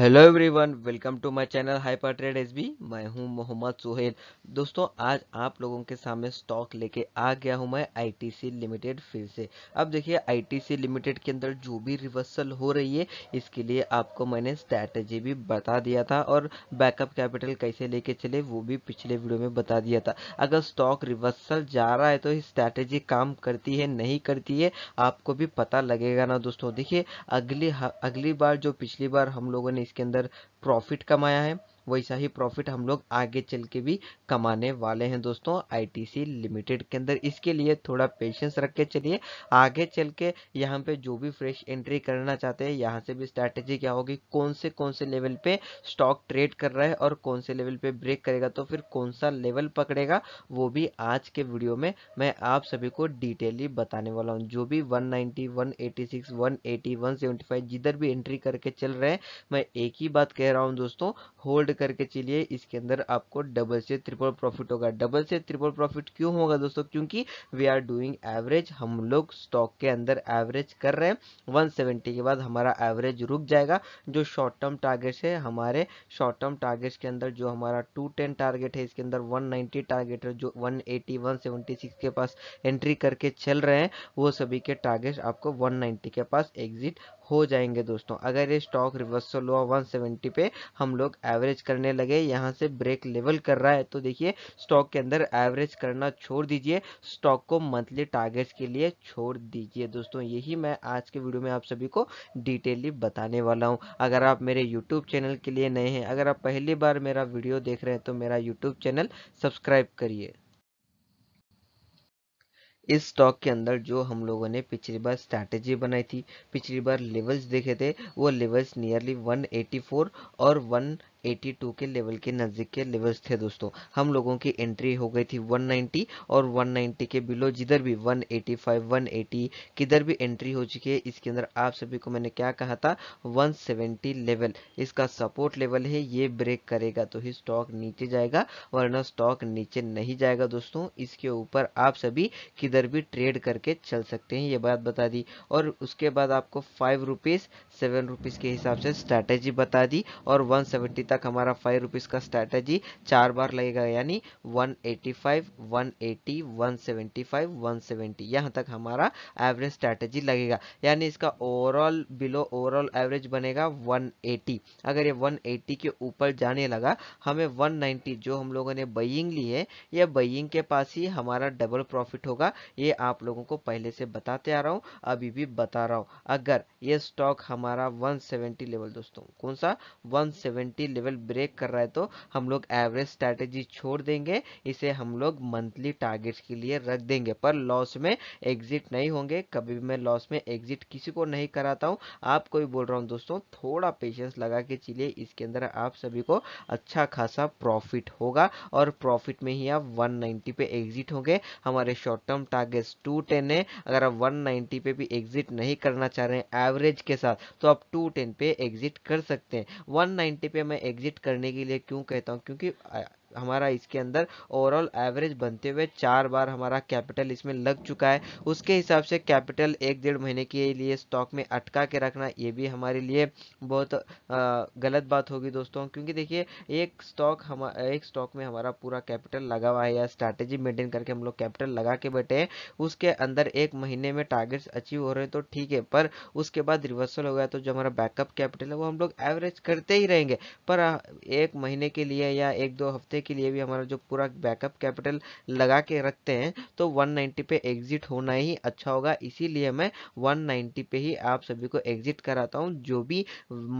hello everyone welcome to my channel hyper trade SB मैं हूं मोहम्मद सुहेल दोस्तों आज आप लोगों के सामने स्टॉक लेके आ गया हूं मैं आईटीसी लिमिटेड फिर से अब देखिए आईटीसी लिमिटेड के अंदर जो भी रिवर्सल हो रही है इसके लिए आपको मैंने स्ट्रैटेजी भी बता दिया था और बैकअप कैपिटल कैसे लेके चले वो भी पिछले वीडियो में बता दिया था अगर स्टॉक रिवर्सल जा रहा है तो स्ट्रैटेजी काम करती है नहीं करती है आपको भी पता लगेगा ना दोस्तों देखिए अगली अगली बार जो पिछली बार हम लोगों ने इसके अंदर प्रॉफिट कमाया है वैसा ही प्रॉफिट हम लोग आगे चल के भी कमाने वाले हैं दोस्तों आईटीसी लिमिटेड के अंदर इसके लिए थोड़ा पेशेंस रख के चलिए आगे चल के यहाँ पे जो भी फ्रेश एंट्री करना चाहते हैं यहाँ से भी स्ट्रैटेजी क्या होगी कौन से कौन से लेवल पे स्टॉक ट्रेड कर रहा है और कौन से लेवल पे ब्रेक करेगा तो फिर कौन सा लेवल पकड़ेगा वो भी आज के वीडियो में मैं आप सभी को डिटेली बताने वाला हूँ जो भी 190, 186, 180, 175 जिधर भी एंट्री करके चल रहे हैं मैं एक ही बात कह रहा हूँ दोस्तों होल्ड करके चलिए इसके अंदर आपको डबल से ट्रिपल प्रॉफिट होगा डबल से ट्रिपल प्रॉफिट क्यों होगा दोस्तों क्योंकि वी आर डूइंग एवरेज हम लोग स्टॉक के अंदर एवरेज कर रहे हैं 170 के बाद हमारा एवरेज रुक जाएगा जो शॉर्ट टर्म टारगेट्स है हमारे शॉर्ट टर्म टारगेट्स के अंदर जो हमारा 210 टारगेट है इसके अंदर 190 टारगेट है जो 180 176 के पास एंट्री करके चल रहे हैं वो सभी के टारगेट आपको 190 के पास एग्जिट हो जाएंगे दोस्तों अगर ये स्टॉक रिवर्सल हुआ 170 पे हम लोग एवरेज करने लगे यहाँ से ब्रेक लेवल कर रहा है तो देखिए स्टॉक के अंदर एवरेज करना छोड़ दीजिए स्टॉक को मंथली टारगेट्स के लिए छोड़ दीजिए दोस्तों यही मैं आज के वीडियो में आप सभी को डिटेली बताने वाला हूँ अगर आप मेरे यूट्यूब चैनल के लिए नए हैं अगर आप पहली बार मेरा वीडियो देख रहे हैं तो मेरा यूट्यूब चैनल सब्सक्राइब करिए इस स्टॉक के अंदर जो हम लोगों ने पिछली बार स्ट्रैटेजी बनाई थी पिछली बार लेवल्स देखे थे वो लेवल्स नियरली 184 और 82 के लेवल के नज़दीक के लेवल्स थे दोस्तों हम लोगों की एंट्री हो गई थी 190 और 190 के बिलो जिधर भी 185 180 किधर भी एंट्री हो चुकी है इसके अंदर आप सभी को मैंने क्या कहा था 170 लेवल इसका सपोर्ट लेवल है ये ब्रेक करेगा तो ही स्टॉक नीचे जाएगा वरना स्टॉक नीचे नहीं जाएगा दोस्तों इसके ऊपर आप सभी किधर भी ट्रेड करके चल सकते हैं ये बात बता दी और उसके बाद आपको फाइव रुपीज़ सेवन रुपीज़ के हिसाब से स्ट्रैटेजी बता दी और वन सेवेंटी तक हमारा फाइव रुपीज़ का स्ट्रैटेजी चार बार लगेगा यानी 185, 180, 175, 170 यहां तक हमारा एवरेज स्ट्रैटेजी लगेगा यानी इसका ओवरऑल बिलो ओवरऑल एवरेज बनेगा 180 अगर ये 180 के ऊपर जाने लगा हमें 190 जो हम लोगों ने बइंग ली है यह बइंग के पास ही हमारा डबल प्रॉफिट होगा ये आप लोगों को पहले से बताते आ रहा हूँ अभी भी बता रहा हूँ अगर ये स्टॉक हमारा वन लेवल दोस्तों कौन सा वन लेवल लेवल ब्रेक कर रहा है तो हम लोग एवरेज स्ट्रैटेजी छोड़ देंगे इसे हम लोग मंथली टारगेट्स के लिए रख देंगे पर लॉस में एग्जिट नहीं होंगे कभी भी मैं लॉस में एग्जिट किसी को नहीं कराता हूँ आपको भी बोल रहा हूँ दोस्तों थोड़ा पेशेंस लगा के चलिए इसके अंदर आप सभी को अच्छा खासा प्रॉफिट होगा और प्रॉफिट में ही आप वन पे एग्जिट होंगे हमारे शॉर्ट टर्म टारगेट्स 210 है अगर आप वन पे भी एग्जिट नहीं करना चाह रहे हैं एवरेज के साथ तो आप टू पे एग्जिट कर सकते हैं वन पे मैं एग्जिट करने के लिए क्यों कहता हूँ क्योंकि हमारा इसके अंदर ओवरऑल एवरेज बनते हुए चार बार हमारा कैपिटल इसमें लग चुका है उसके हिसाब से कैपिटल एक डेढ़ महीने के लिए स्टॉक में अटका के रखना ये भी हमारे लिए बहुत गलत बात होगी दोस्तों क्योंकि देखिए एक स्टॉक हम एक स्टॉक में हमारा पूरा कैपिटल लगा हुआ है या स्ट्रैटेजी मेंटेन करके हम लोग कैपिटल लगा के बैठे हैं उसके अंदर एक महीने में टारगेट्स अचीव हो रहे हैं तो ठीक है पर उसके बाद रिवर्सल हो गया तो जो हमारा बैकअप कैपिटल है वो हम लोग एवरेज करते ही रहेंगे पर एक महीने के लिए या एक दो हफ्ते महीने के लिए भी हमारा जो पूरा बैकअप कैपिटल लगा के रखते हैं तो 190 पे एग्जिट होना ही अच्छा होगा इसीलिए मैं 190 पे ही आप सभी को एग्जिट कराता हूँ जो भी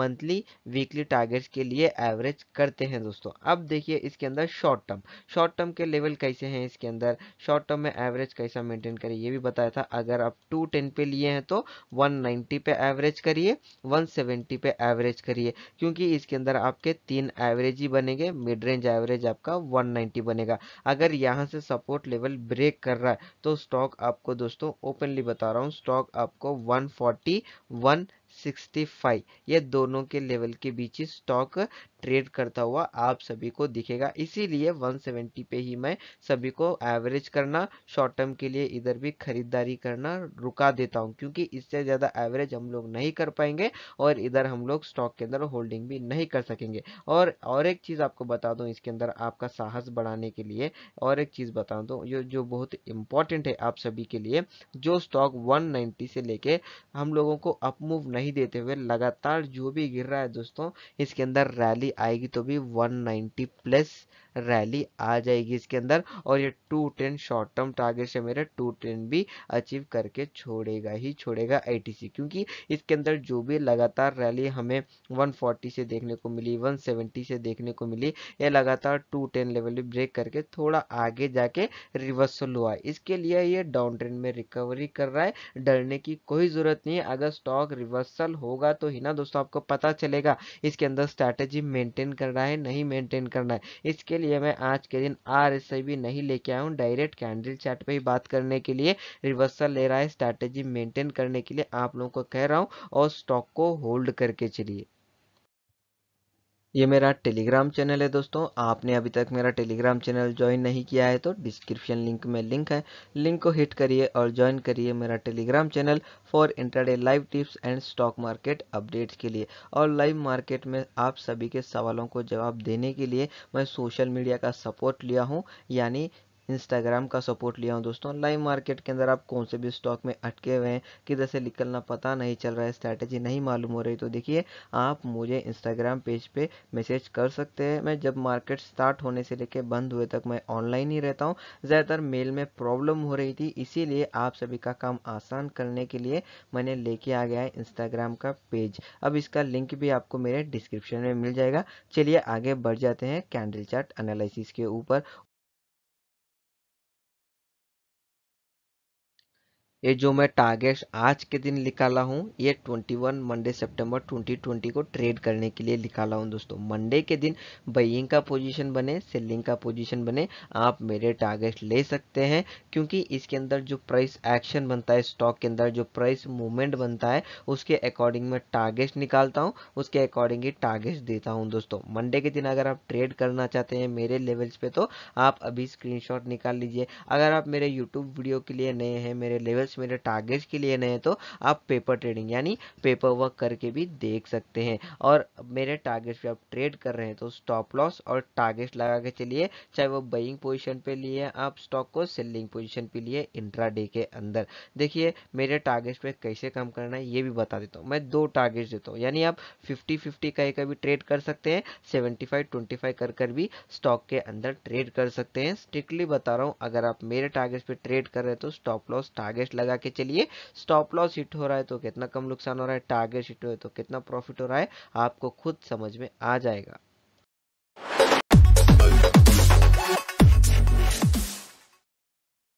मंथली वीकली टारगेट्स के लिए एवरेज करते हैं दोस्तों अब देखिए इसके अंदर शॉर्ट टर्म शॉर्ट टर्म के लेवल कैसे हैं इसके अंदर शॉर्ट टर्म में एवरेज कैसा मेंटेन करिए ये भी बताया था अगर आप टू पे लिए हैं तो 190 पे एवरेज करिए 170 पे एवरेज करिए क्योंकि इसके अंदर आपके तीन एवरेज ही बनेंगे मिड रेंज एवरेज आपका मतलब 190 बनेगा अगर यहाँ से सपोर्ट लेवल ब्रेक कर रहा है तो स्टॉक आपको दोस्तों ओपनली बता रहा हूँ स्टॉक आपको 140 65 ये दोनों के लेवल के बीच ही स्टॉक ट्रेड करता हुआ आप सभी को दिखेगा इसीलिए 170 पे ही मैं सभी को एवरेज करना शॉर्ट टर्म के लिए इधर भी खरीदारी करना रुका देता हूँ क्योंकि इससे ज़्यादा एवरेज हम लोग नहीं कर पाएंगे और इधर हम लोग स्टॉक के अंदर होल्डिंग भी नहीं कर सकेंगे और और एक चीज़ आपको बता दूँ इसके अंदर आपका साहस बढ़ाने के लिए और एक चीज़ बता दूँ जो तो जो बहुत इंपॉर्टेंट है आप सभी के लिए जो स्टॉक वन से लेके हम लोगों को अपमूव नहीं नहीं देते हुए लगातार जो भी गिर रहा है दोस्तों इसके अंदर रैली आएगी तो भी 190 प्लस रैली आ जाएगी इसके अंदर और ये two ten short term target से मेरा टू टेन भी अचीव करके छोड़ेगा ही छोड़ेगा आईटीसी क्योंकि इसके अंदर जो भी लगातार रैली हमें 140 से देखने को मिली 170 से देखने को मिली ये लगातार टेन लेवल भी ब्रेक करके थोड़ा आगे जाके रिवर्सल हुआ इसके लिए ये डाउन ट्रेंड में रिकवरी कर रहा है डरने की कोई ज़रूरत नहीं है अगर स्टॉक रिवर्सल होगा तो ही ना दोस्तों आपको पता चलेगा इसके अंदर स्ट्रैटेजी मेंटेन करना है नहीं मेंटेन करना है इसके लिए मैं आज के दिन आर एस आई भी नहीं लेके आया हूँ डायरेक्ट कैंडल चार्ट पे ही बात करने के लिए रिवर्सल ले रहा है स्ट्रैटेजी मेंटेन करने के लिए आप लोगों को कह रहा हूँ और स्टॉक को होल्ड करके चलिए ये मेरा टेलीग्राम चैनल है दोस्तों आपने अभी तक मेरा टेलीग्राम चैनल ज्वाइन नहीं किया है तो डिस्क्रिप्शन लिंक में लिंक है लिंक को हिट करिए और ज्वाइन करिए मेरा Telegram channel for intraday live tips and stock market updates के लिए और लाइव मार्केट में आप सभी के सवालों को जवाब देने के लिए मैं सोशल मीडिया का सपोर्ट लिया हूँ यानी इंस्टाग्राम का सपोर्ट लिया हूँ दोस्तों लाइव मार्केट के अंदर आप कौन से भी स्टॉक में अटके हुए हैं किधर से निकलना पता नहीं चल रहा है स्ट्रैटेजी नहीं मालूम हो रही तो देखिए आप मुझे इंस्टाग्राम पेज पे मैसेज कर सकते हैं मैं जब मार्केट स्टार्ट होने से लेकर बंद हुए तक मैं ऑनलाइन ही रहता हूँ ज़्यादातर मेल में प्रॉब्लम हो रही थी इसीलिए आप सभी का काम आसान करने के लिए मैंने लेके आ गया है इंस्टाग्राम का पेज अब इसका लिंक भी आपको मेरे डिस्क्रिप्शन में मिल जाएगा चलिए आगे बढ़ जाते हैं कैंडल चार्ट एनालिसिस के ऊपर ये जो मैं टारगेट आज के दिन निकाला हूँ ये 21 मंडे सितंबर 2020 को ट्रेड करने के लिए निकाला हूँ दोस्तों मंडे के दिन बइंग का पोजीशन बने सेलिंग का पोजीशन बने आप मेरे टारगेट ले सकते हैं क्योंकि इसके अंदर जो प्राइस एक्शन बनता है स्टॉक के अंदर जो प्राइस मूवमेंट बनता है उसके अकॉर्डिंग मैं टारगेट निकालता हूँ उसके अकॉर्डिंग ही टारगेट देता हूँ दोस्तों मंडे के दिन अगर आप ट्रेड करना चाहते हैं मेरे लेवल्स पे तो आप अभी स्क्रीन निकाल लीजिए अगर आप मेरे यूट्यूब वीडियो के लिए नए हैं मेरे लेवल्स वीडियोस मेरे टारगेट्स के लिए नए तो आप पेपर ट्रेडिंग यानी पेपर वर्क करके भी देख सकते हैं और मेरे टारगेट्स पे आप ट्रेड कर रहे हैं तो स्टॉप लॉस और टारगेट्स लगा के चलिए चाहे वो बइंग पोजिशन पर लिए आप स्टॉक को सेलिंग पोजिशन पर लिए इंट्रा के अंदर देखिए मेरे टारगेट्स पर कैसे काम करना है ये भी बता देता हूँ मैं दो टारगेट्स देता हूँ यानी आप फिफ्टी फिफ्टी का भी ट्रेड कर सकते हैं सेवेंटी फाइव ट्वेंटी फाइव कर कर भी स्टॉक के अंदर ट्रेड कर सकते हैं स्ट्रिक्टली बता रहा हूँ अगर आप मेरे टारगेट्स पे ट्रेड कर रहे हैं तो स्टॉप लॉस टारगेट्स लगा के चलिए स्टॉप लॉस हिट हो रहा है तो कितना कम नुकसान हो रहा है टारगेट हिट हो रहा है तो कितना प्रॉफिट हो रहा है आपको खुद समझ में आ जाएगा